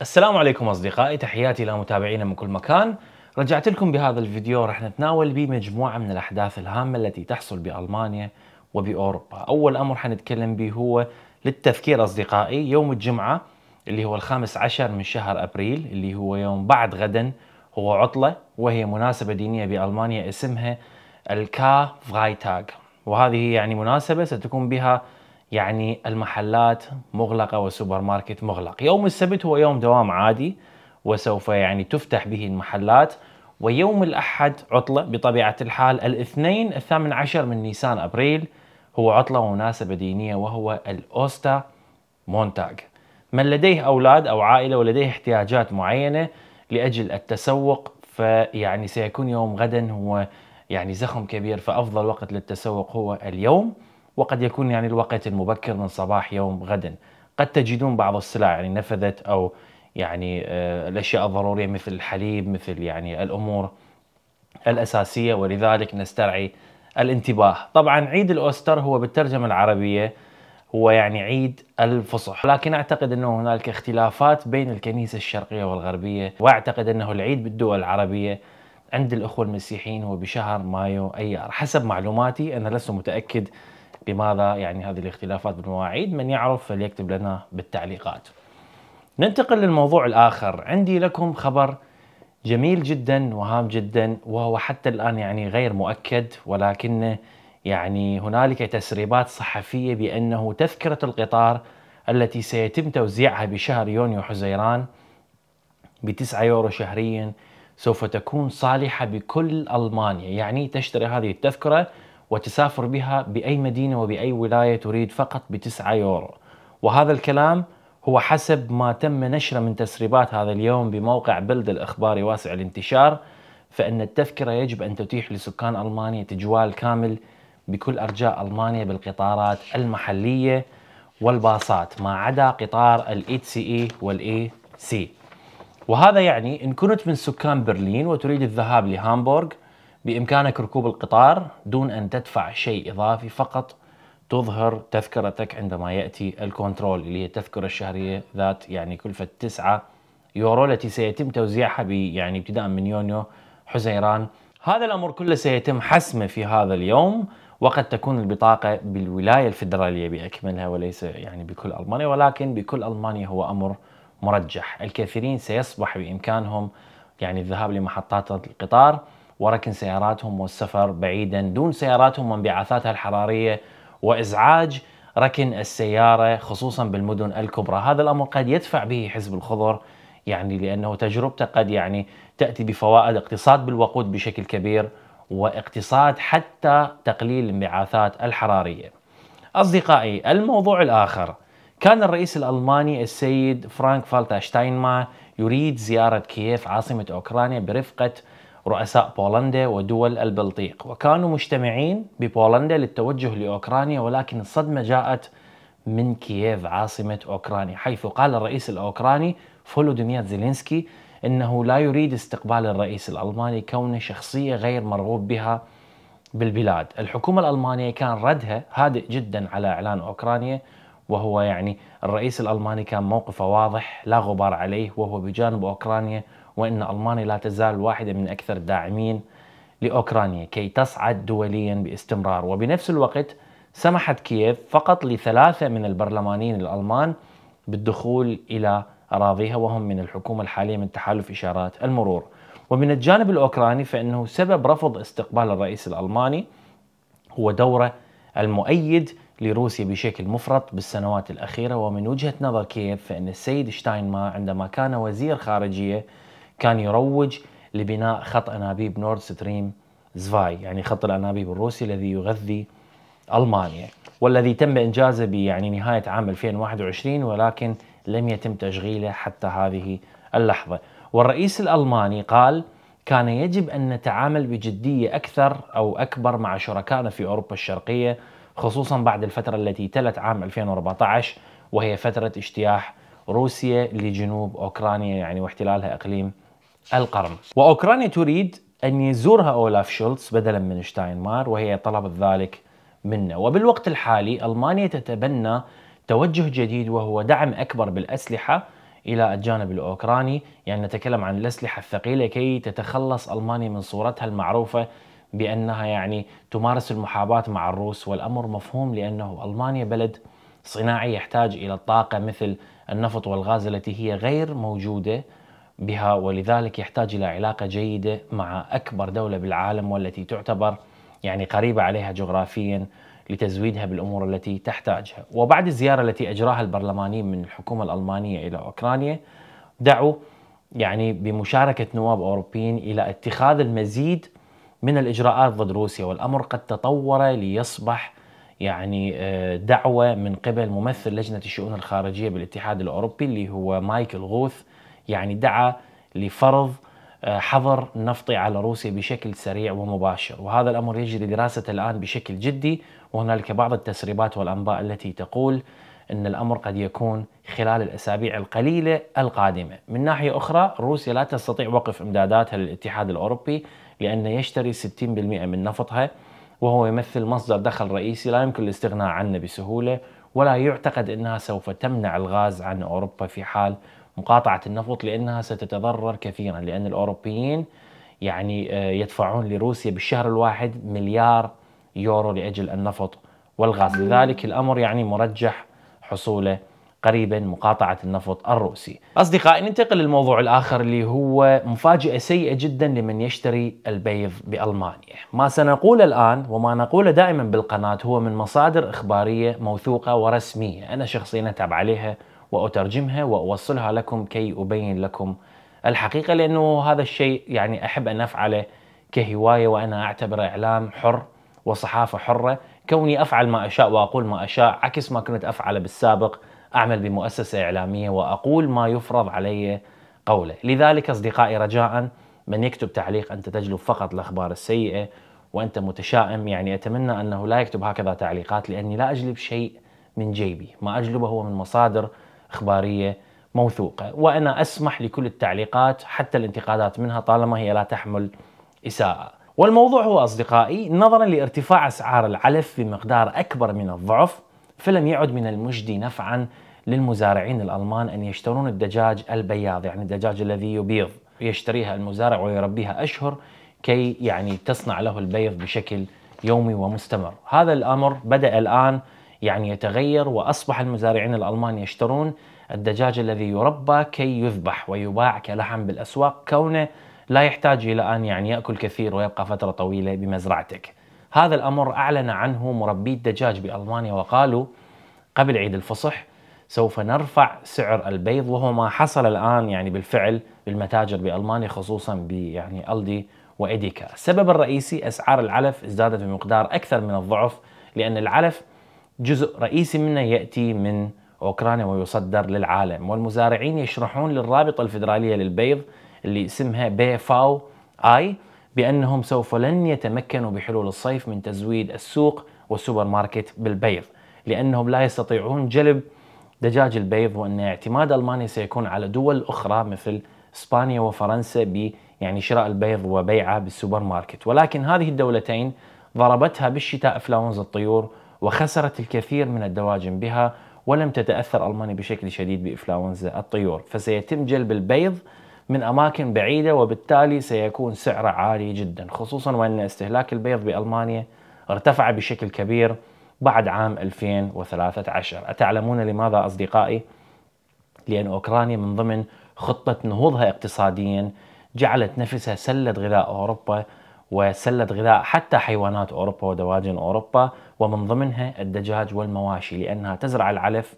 السلام عليكم أصدقائي تحياتي لمتابعينا من كل مكان رجعت لكم بهذا الفيديو راح نتناول به مجموعة من الأحداث الهامة التي تحصل بألمانيا وبأوروبا أول أمر حنتكلم به هو للتذكير أصدقائي يوم الجمعة اللي هو الخامس عشر من شهر أبريل اللي هو يوم بعد غدا هو عطلة وهي مناسبة دينية بألمانيا اسمها الكا فرايتاغ وهذه يعني مناسبة ستكون بها يعني المحلات مغلقة والسوبر ماركت مغلق يوم السبت هو يوم دوام عادي وسوف يعني تفتح به المحلات ويوم الأحد عطلة بطبيعة الحال الاثنين الثامن عشر من نيسان أبريل هو عطلة ومناسبة دينية وهو الأوستا مونتاج من لديه أولاد أو عائلة ولديه احتياجات معينة لأجل التسوق فيعني سيكون يوم غدا هو يعني زخم كبير فأفضل وقت للتسوق هو اليوم وقد يكون يعني الوقت المبكر من صباح يوم غد قد تجدون بعض السلع يعني نفذت أو يعني آه، الأشياء الضرورية مثل الحليب مثل يعني الأمور الأساسية ولذلك نسترعي الانتباه طبعا عيد الأوستر هو بالترجمة العربية هو يعني عيد الفصح لكن أعتقد أنه هنالك اختلافات بين الكنيسة الشرقية والغربية وأعتقد أنه العيد بالدول العربية عند الأخوة المسيحيين هو بشهر مايو أيار حسب معلوماتي أنا لست متأكد لماذا يعني هذه الاختلافات بالمواعيد من يعرف فليكتب لنا بالتعليقات ننتقل للموضوع الآخر عندي لكم خبر جميل جدا وهام جدا وهو حتى الآن يعني غير مؤكد ولكن يعني هنالك تسريبات صحفية بأنه تذكرة القطار التي سيتم توزيعها بشهر يونيو حزيران بتسعة يورو شهريا سوف تكون صالحة بكل ألمانيا يعني تشتري هذه التذكرة وتسافر بها بأي مدينة وبأي ولاية تريد فقط بتسعة يورو وهذا الكلام هو حسب ما تم نشره من تسريبات هذا اليوم بموقع بلد الإخباري واسع الانتشار فإن التذكرة يجب أن تتيح لسكان ألمانيا تجوال كامل بكل أرجاء ألمانيا بالقطارات المحلية والباصات ما عدا قطار الاي سي اي e والاي سي وهذا يعني إن كنت من سكان برلين وتريد الذهاب لهامبورغ بإمكانك ركوب القطار دون أن تدفع شيء إضافي فقط تظهر تذكرتك عندما يأتي الكنترول اللي هي التذكرة الشهرية ذات يعني كلفة 9 يورو التي سيتم توزيعها يعني ابتداء من يونيو حزيران هذا الأمر كله سيتم حسمه في هذا اليوم وقد تكون البطاقة بالولاية الفدرالية بأكملها وليس يعني بكل ألمانيا ولكن بكل ألمانيا هو أمر مرجح الكثيرين سيصبح بإمكانهم يعني الذهاب لمحطات القطار وركن سياراتهم والسفر بعيدا دون سياراتهم وانبعاثاتها الحرارية وإزعاج ركن السيارة خصوصا بالمدن الكبرى هذا الأمر قد يدفع به حزب الخضر يعني لأنه تجربته قد يعني تأتي بفوائد اقتصاد بالوقود بشكل كبير واقتصاد حتى تقليل الانبعاثات الحرارية أصدقائي الموضوع الآخر كان الرئيس الألماني السيد فرانك فالتا شتاينما يريد زيارة كييف عاصمة أوكرانيا برفقة رؤساء بولندا ودول البلطيق وكانوا مجتمعين ببولندا للتوجه لأوكرانيا ولكن الصدمة جاءت من كييف عاصمة أوكرانيا حيث قال الرئيس الأوكراني فولوديمير زيلينسكي أنه لا يريد استقبال الرئيس الألماني كونه شخصية غير مرغوب بها بالبلاد الحكومة الألمانية كان ردها هادئ جدا على إعلان أوكرانيا وهو يعني الرئيس الألماني كان موقفه واضح لا غبار عليه وهو بجانب أوكرانيا وأن ألمانيا لا تزال واحدة من أكثر الداعمين لأوكرانيا كي تصعد دوليا باستمرار وبنفس الوقت سمحت كييف فقط لثلاثة من البرلمانيين الألمان بالدخول إلى أراضيها وهم من الحكومة الحالية من تحالف إشارات المرور ومن الجانب الأوكراني فإنه سبب رفض استقبال الرئيس الألماني هو دوره المؤيد لروسيا بشكل مفرط بالسنوات الأخيرة ومن وجهة نظر كييف فإن السيد شتاينما عندما كان وزير خارجية كان يروج لبناء خط انابيب نورد ستريم زفاي يعني خط الانابيب الروسي الذي يغذي المانيا والذي تم انجازه يعني نهايه عام 2021 ولكن لم يتم تشغيله حتى هذه اللحظه والرئيس الالماني قال كان يجب ان نتعامل بجديه اكثر او اكبر مع شركائنا في اوروبا الشرقيه خصوصا بعد الفتره التي تلت عام 2014 وهي فتره اجتياح روسيا لجنوب اوكرانيا يعني واحتلالها اقليم القرن وأوكرانيا تريد أن يزورها أولاف شولتز بدلا من شتاينمار وهي طلبت ذلك منه وبالوقت الحالي ألمانيا تتبنى توجه جديد وهو دعم أكبر بالأسلحة إلى الجانب الأوكراني يعني نتكلم عن الأسلحة الثقيلة كي تتخلص ألمانيا من صورتها المعروفة بأنها يعني تمارس المحاباة مع الروس والأمر مفهوم لأنه ألمانيا بلد صناعي يحتاج إلى الطاقة مثل النفط والغاز التي هي غير موجودة بها ولذلك يحتاج إلى علاقة جيدة مع أكبر دولة بالعالم والتي تعتبر يعني قريبة عليها جغرافيا لتزويدها بالأمور التي تحتاجها وبعد الزيارة التي أجراها البرلمانيين من الحكومة الألمانية إلى أوكرانيا دعوا يعني بمشاركة نواب أوروبيين إلى اتخاذ المزيد من الإجراءات ضد روسيا والأمر قد تطور ليصبح يعني آه، دعوة من قبل ممثل لجنة الشؤون الخارجية بالاتحاد الأوروبي اللي هو مايكل غوث يعني دعا لفرض آه، حظر نفطي على روسيا بشكل سريع ومباشر وهذا الأمر يجري دراسته الآن بشكل جدي وهنالك بعض التسريبات والأنباء التي تقول أن الأمر قد يكون خلال الأسابيع القليلة القادمة من ناحية أخرى روسيا لا تستطيع وقف إمداداتها للاتحاد الأوروبي لأن يشتري 60% من نفطها وهو يمثل مصدر دخل رئيسي لا يمكن الاستغناء عنه بسهولة ولا يعتقد أنها سوف تمنع الغاز عن أوروبا في حال مقاطعة النفط لأنها ستتضرر كثيرا لأن الأوروبيين يعني آه، يدفعون لروسيا بالشهر الواحد مليار يورو لأجل النفط والغاز لذلك الأمر يعني مرجح حصوله قريبا مقاطعة النفط الروسي أصدقائي ننتقل للموضوع الآخر اللي هو مفاجأة سيئة جدا لمن يشتري البيض بألمانيا ما سنقول الآن وما نقوله دائما بالقناة هو من مصادر إخبارية موثوقة ورسمية أنا شخصيا أتعب عليها وأترجمها وأوصلها لكم كي أبين لكم الحقيقة لأنه هذا الشيء يعني أحب أن أفعله كهواية وأنا أعتبره إعلام حر وصحافة حرة كوني أفعل ما أشاء وأقول ما أشاء عكس ما كنت أفعله بالسابق أعمل بمؤسسة إعلامية وأقول ما يفرض علي قوله لذلك أصدقائي رجاء من يكتب تعليق أنت تجلب فقط الأخبار السيئة وأنت متشائم يعني أتمنى أنه لا يكتب هكذا تعليقات لأني لا أجلب شيء من جيبي ما أجلبه هو من مصادر إخبارية موثوقة وأنا أسمح لكل التعليقات حتى الانتقادات منها طالما هي لا تحمل إساءة والموضوع هو أصدقائي نظرا لارتفاع أسعار العلف بمقدار أكبر من الضعف فلم يعد من المجدي نفعا للمزارعين الألمان أن يشترون الدجاج البياض يعني الدجاج الذي يبيض يشتريها المزارع ويربيها أشهر كي يعني تصنع له البيض بشكل يومي ومستمر هذا الأمر بدأ الآن يعني يتغير وأصبح المزارعين الألمان يشترون الدجاج الذي يربى كي يذبح ويباع كلحم بالأسواق كونه لا يحتاج إلى أن يعني يأكل كثير ويبقى فترة طويلة بمزرعتك هذا الأمر أعلن عنه مربي الدجاج بألمانيا وقالوا قبل عيد الفصح سوف نرفع سعر البيض وهو ما حصل الآن يعني بالفعل بالمتاجر بألمانيا خصوصا بيعني ألدي وإيديكا السبب الرئيسي أسعار العلف ازدادت بمقدار أكثر من الضعف لأن العلف جزء رئيسي منه ياتي من اوكرانيا ويصدر للعالم والمزارعين يشرحون للرابطه الفدراليه للبيض اللي اسمها بي فاو اي بانهم سوف لن يتمكنوا بحلول الصيف من تزويد السوق والسوبر ماركت بالبيض لانهم لا يستطيعون جلب دجاج البيض وان اعتماد المانيا سيكون على دول اخرى مثل اسبانيا وفرنسا ب يعني شراء البيض وبيعه بالسوبر ماركت ولكن هذه الدولتين ضربتها بالشتاء افلاونزا الطيور وخسرت الكثير من الدواجن بها ولم تتأثر ألمانيا بشكل شديد بإنفلونزا الطيور فسيتم جلب البيض من أماكن بعيدة وبالتالي سيكون سعره عالي جدا خصوصا وأن استهلاك البيض بألمانيا ارتفع بشكل كبير بعد عام 2013 أتعلمون لماذا أصدقائي؟ لأن أوكرانيا من ضمن خطة نهوضها اقتصاديا جعلت نفسها سلة غذاء أوروبا وسلة غذاء حتى حيوانات أوروبا ودواجن أوروبا ومن ضمنها الدجاج والمواشي لأنها تزرع العلف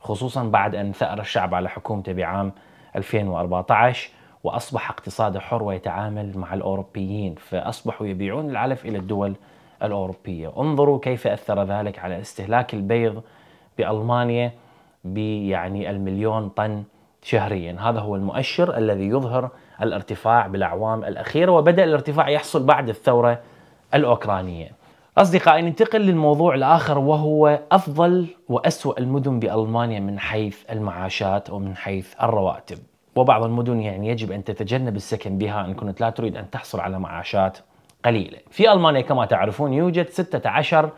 خصوصا بعد أن ثأر الشعب على حكومته بعام 2014 وأصبح اقتصاده حر ويتعامل مع الأوروبيين فأصبحوا يبيعون العلف إلى الدول الأوروبية انظروا كيف أثر ذلك على استهلاك البيض بألمانيا بيعني المليون طن شهريا هذا هو المؤشر الذي يظهر الارتفاع بالأعوام الأخيرة وبدأ الارتفاع يحصل بعد الثورة الأوكرانية أصدقائي ننتقل للموضوع الآخر وهو أفضل وأسوأ المدن بألمانيا من حيث المعاشات ومن حيث الرواتب وبعض المدن يعني يجب أن تتجنب السكن بها إن كنت لا تريد أن تحصل على معاشات قليلة في ألمانيا كما تعرفون يوجد 16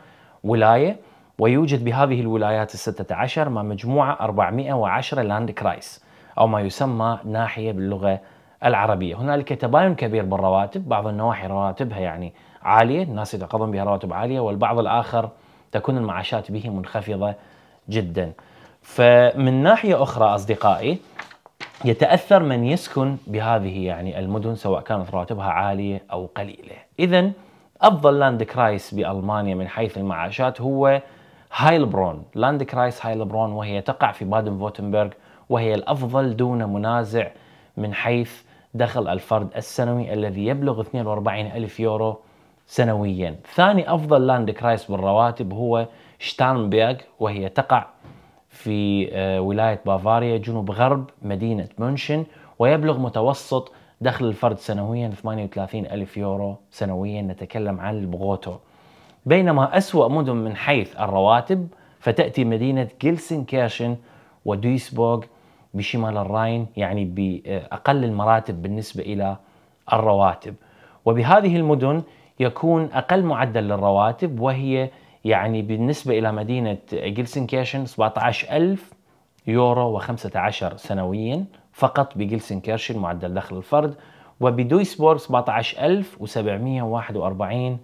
ولاية ويوجد بهذه الولايات ال 16 ما مجموعة 410 لاند كرايس أو ما يسمى ناحية باللغة العربية هنالك تباين كبير بالرواتب بعض النواحي رواتبها يعني عالية الناس يتقاضون بها رواتب عالية والبعض الآخر تكون المعاشات به منخفضة جدا فمن ناحية أخرى أصدقائي يتأثر من يسكن بهذه يعني المدن سواء كانت رواتبها عالية أو قليلة إذا أفضل لاند كرايس بألمانيا من حيث المعاشات هو هايلبرون لاند كرايس هايلبرون وهي تقع في بادن فوتنبرغ وهي الأفضل دون منازع من حيث دخل الفرد السنوي الذي يبلغ 42 ألف يورو سنويا ثاني أفضل لاند كرايس بالرواتب هو شتارنبيرغ وهي تقع في آه، ولاية بافاريا جنوب غرب مدينة مونشن ويبلغ متوسط دخل الفرد سنويا 38 ألف يورو سنويا نتكلم عن البغوتو بينما أسوأ مدن من حيث الرواتب فتأتي مدينة جيلسن كيرشن وديسبورغ بشمال الراين يعني باقل المراتب بالنسبه الى الرواتب وبهذه المدن يكون اقل معدل للرواتب وهي يعني بالنسبه الى مدينه جلسنكيشن 17000 يورو و15 سنويا فقط بجلسنكيرشن معدل دخل الفرد وبدويسبورغ 17741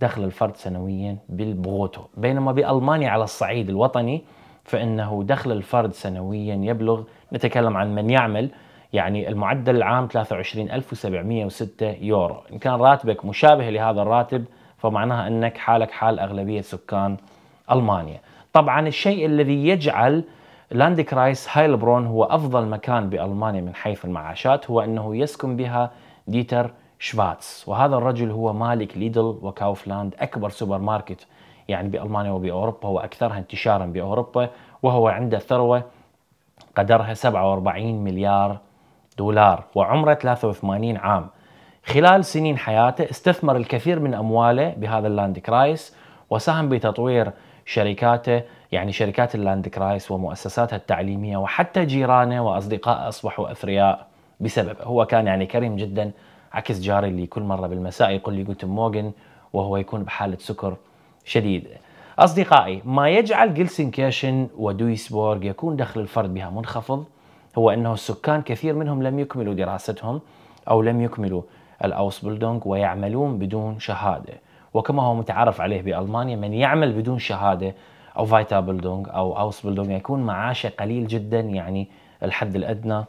دخل الفرد سنويا بالبروتو بينما بالمانيا على الصعيد الوطني فإنه دخل الفرد سنويا يبلغ نتكلم عن من يعمل يعني المعدل العام 23706 يورو إن كان راتبك مشابه لهذا الراتب فمعناها أنك حالك حال أغلبية سكان ألمانيا طبعا الشيء الذي يجعل كرايس هايلبرون هو أفضل مكان بألمانيا من حيث المعاشات هو أنه يسكن بها ديتر شفاتس وهذا الرجل هو مالك ليدل وكاوفلاند أكبر سوبر ماركت يعني بألمانيا وبأوروبا وأكثرها انتشارا بأوروبا وهو عنده ثروة قدرها 47 مليار دولار وعمره 83 عام خلال سنين حياته استثمر الكثير من أمواله بهذا اللاند كرايس وساهم بتطوير شركاته يعني شركات اللاند كرايس ومؤسساتها التعليمية وحتى جيرانه وأصدقائه أصبحوا أثرياء بسببه هو كان يعني كريم جدا عكس جاري اللي كل مرة بالمساء يقول لي قلت موغن وهو يكون بحالة سكر شديدة أصدقائي ما يجعل جلسنكيرشن ودويسبورغ يكون دخل الفرد بها منخفض هو أنه السكان كثير منهم لم يكملوا دراستهم أو لم يكملوا الأوسبلدونغ ويعملون بدون شهادة وكما هو متعارف عليه بألمانيا من يعمل بدون شهادة أو فايتابلدونغ أو أوسبلدونغ يكون معاشه قليل جدا يعني الحد الأدنى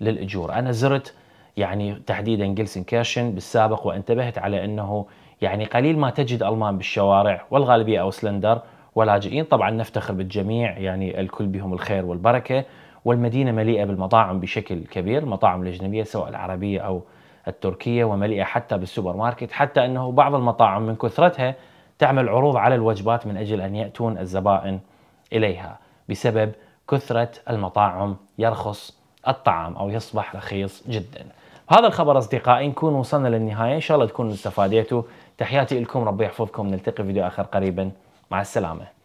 للأجور أنا زرت يعني تحديدا جلسن كيرشن بالسابق وانتبهت على أنه يعني قليل ما تجد ألمان بالشوارع والغالبية أوسلندر ولاجئين طبعا نفتخر بالجميع يعني الكل بهم الخير والبركة والمدينة مليئة بالمطاعم بشكل كبير المطاعم الأجنبية سواء العربية أو التركية ومليئة حتى بالسوبر ماركت حتى أنه بعض المطاعم من كثرتها تعمل عروض على الوجبات من أجل أن يأتون الزبائن إليها بسبب كثرة المطاعم يرخص الطعام أو يصبح رخيص جدا هذا الخبر أصدقائي نكون وصلنا للنهاية إن شاء الله تكونوا استفاديتوا تحياتي لكم ربي يحفظكم نلتقي في فيديو آخر قريبا مع السلامة